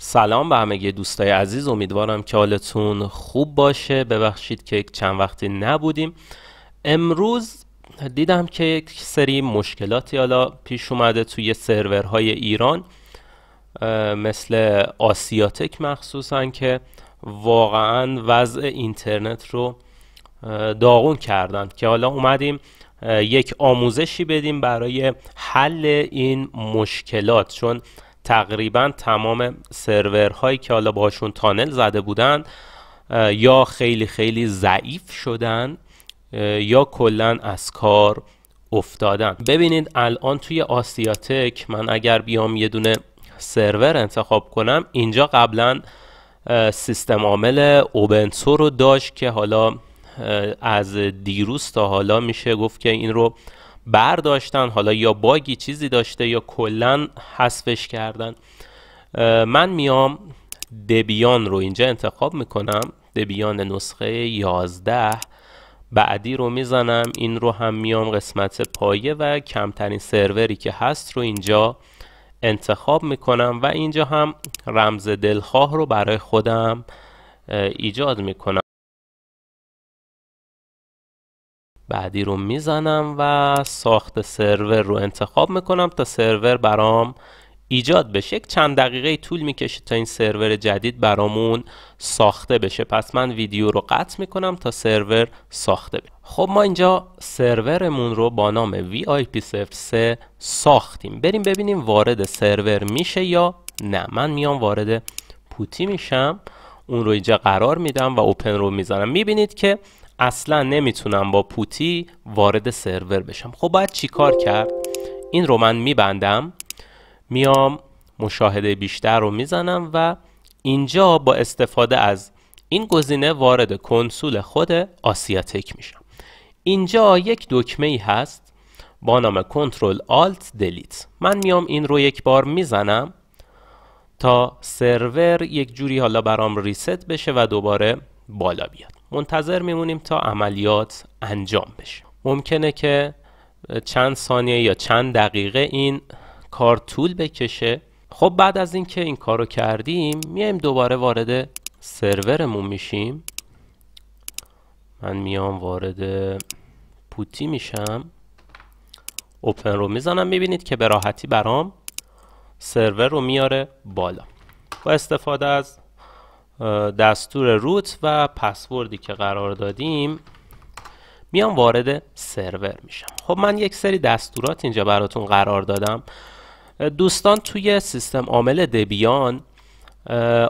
سلام به گی دوستای عزیز امیدوارم که حالتون خوب باشه ببخشید که چند وقتی نبودیم امروز دیدم که یک سری مشکلاتی حالا پیش اومده توی سرورهای ایران مثل آسیاتک مخصوصا که واقعا وضع اینترنت رو داغون کردن که حالا اومدیم یک آموزشی بدیم برای حل این مشکلات چون تقریبا تمام سرورهایی که حالا باشون تانل زده بودن یا خیلی خیلی ضعیف شدن یا کلا از کار افتادن ببینید الان توی آسیاتک من اگر بیام یه دونه سرور انتخاب کنم اینجا قبلا سیستم عامل اوبنسو رو داشت که حالا از دیروز تا حالا میشه گفت که این رو برداشتن حالا یا باگی چیزی داشته یا کلا حذفش کردن من میام دبیان رو اینجا انتخاب میکنم دبیان نسخه 11 بعدی رو میزنم این رو هم میام قسمت پایه و کمترین سروری که هست رو اینجا انتخاب میکنم و اینجا هم رمز دلخواه رو برای خودم ایجاد میکنم بعدی رو میزنم و ساخت سرور رو انتخاب میکنم تا سرور برام ایجاد بشه یک چند دقیقه طول میکشه تا این سرور جدید برامون ساخته بشه پس من ویدیو رو قطع میکنم تا سرور ساخته بشه خب ما اینجا سرورمون رو با نام VIP03 ساختیم بریم ببینیم وارد سرور میشه یا نه من میام وارد پوتی میشم اون رو اینجا قرار میدم و اوپن رو میزنم میبینید که اصلا نمیتونم با پوتی وارد سرور بشم خب باید چیکار کرد این رو من میبندم میام مشاهده بیشتر رو میزنم و اینجا با استفاده از این گزینه وارد کنسول خود آسیاتک میشم اینجا یک دکمه ای هست با نام کنترل آلت دلیت من میام این رو یک بار میزنم تا سرور یک جوری حالا برام ریست بشه و دوباره بالا بیاد منتظر میمونیم تا عملیات انجام بشه ممکنه که چند ثانیه یا چند دقیقه این کار طول بکشه خب بعد از اینکه این کارو کردیم میایم دوباره وارد سرورمون میشیم من میام وارد پوتی میشم اوپن رو میزنم میبینید که به راحتی برام سرور رو میاره بالا با استفاده از دستور روت و پسوردی که قرار دادیم میام وارد سرور میشم خب من یک سری دستورات اینجا براتون قرار دادم دوستان توی سیستم عامل دبیان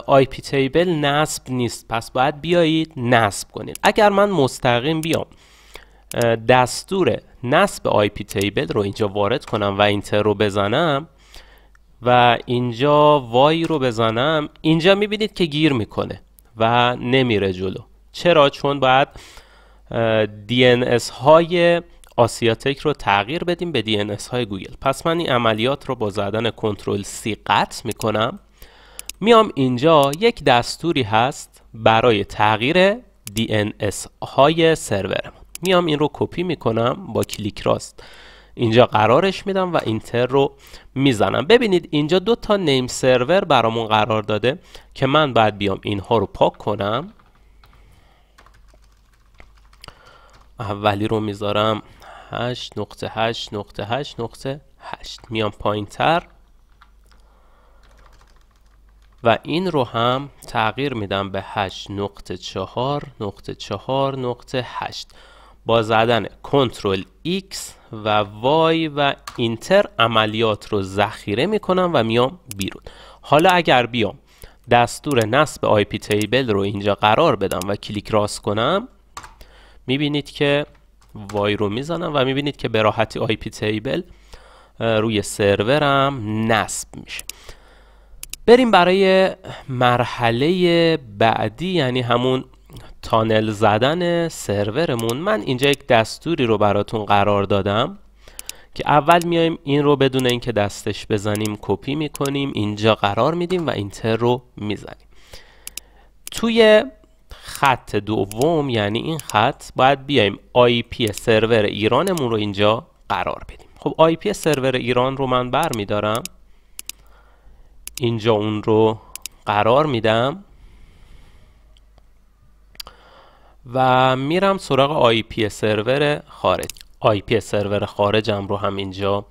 آی پی تیبل نصب نیست پس باید بیایید نصب کنید اگر من مستقیم بیام دستور نصب آی پی تیبل رو اینجا وارد کنم و اینتر رو بزنم و اینجا وای رو بزنم اینجا میبینید که گیر میکنه و نمیره جلو چرا چون باید DNS های آسیاتک رو تغییر بدیم به DNS های گوگل پس من این عملیات رو با زدن کنترل سی قطع میکنم میام اینجا یک دستوری هست برای تغییر DNS های سرورم میام این رو کپی میکنم با کلیک راست اینجا قرارش میدم و اینتر رو میزنم ببینید اینجا دو تا نیم سرور برامون قرار داده که من باید بیام اینها رو پاک کنم اولی رو میذارم 8.8.8.8 میام پایین تر و این رو هم تغییر میدم به 8.4.4.8 با زدن کنترل X و وای و اینتر عملیات رو ذخیره میکنم و میام بیرون حالا اگر بیام دستور نصب آی پی تیبل رو اینجا قرار بدم و کلیک راست کنم میبینید که وای رو میزنم و میبینید که به راحتی آی پی تیبل روی سرورم نصب میشه بریم برای مرحله بعدی یعنی همون تانل زدن سرورمون من اینجا یک دستوری رو براتون قرار دادم که اول میایم این رو بدون اینکه دستش بزنیم کپی میکنیم اینجا قرار میدیم و اینتر رو میزنیم توی خط دوم یعنی این خط باید بیایم آی پی سرور ایرانمون رو اینجا قرار بدیم خب آی پی سرور ایران رو من بر اینجا اون رو قرار میدم و میرم سراغ آی پی سرور خارج آی پی سرور خارجم رو هم اینجا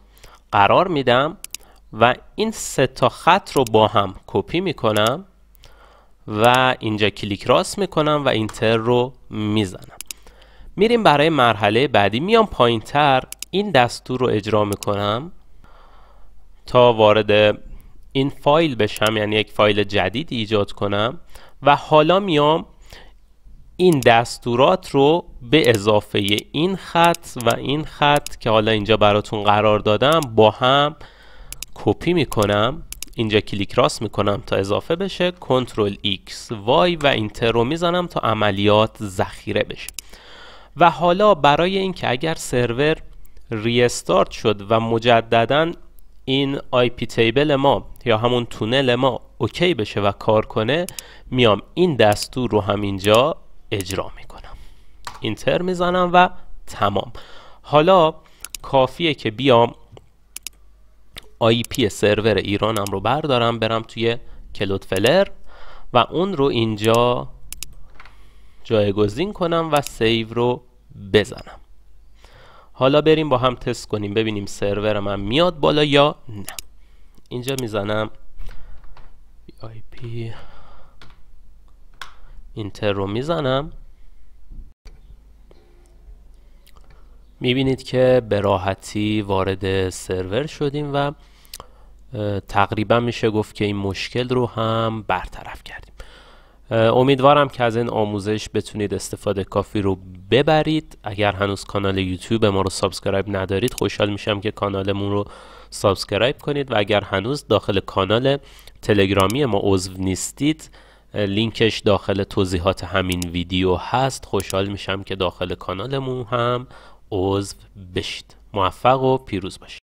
قرار میدم و این سه تا خط رو با هم کپی میکنم و اینجا کلیک راست میکنم و اینتر رو میزنم میریم برای مرحله بعدی میام پایین تر این دستور رو اجرا میکنم تا وارد این فایل بشم یعنی یک فایل جدید ایجاد کنم و حالا میام این دستورات رو به اضافه این خط و این خط که حالا اینجا براتون قرار دادم با هم کپی میکنم اینجا کلیک راست میکنم تا اضافه بشه کنترل X وای و اینتر رو میزنم تا عملیات ذخیره بشه و حالا برای اینکه اگر سرور ریستارت شد و مجددا این آی پی تیبل ما یا همون تونل ما اوکی بشه و کار کنه میام این دستور رو همینجا اجرا میکنم اینتر میزنم و تمام حالا کافیه که بیام آی پی سرور ایرانم رو بردارم برم توی کلود فلر و اون رو اینجا جایگزین کنم و سیو رو بزنم حالا بریم با هم تست کنیم ببینیم سرور من میاد بالا یا نه اینجا میزنم آی پی اینتر رو میزنم میبینید که به راحتی وارد سرور شدیم و تقریبا میشه گفت که این مشکل رو هم برطرف کردیم امیدوارم که از این آموزش بتونید استفاده کافی رو ببرید اگر هنوز کانال یوتیوب ما رو سابسکرایب ندارید خوشحال میشم که کانالمون رو سابسکرایب کنید و اگر هنوز داخل کانال تلگرامی ما عضو نیستید لینکش داخل توضیحات همین ویدیو هست خوشحال میشم که داخل کانالمون هم عضو بشید موفق و پیروز باشید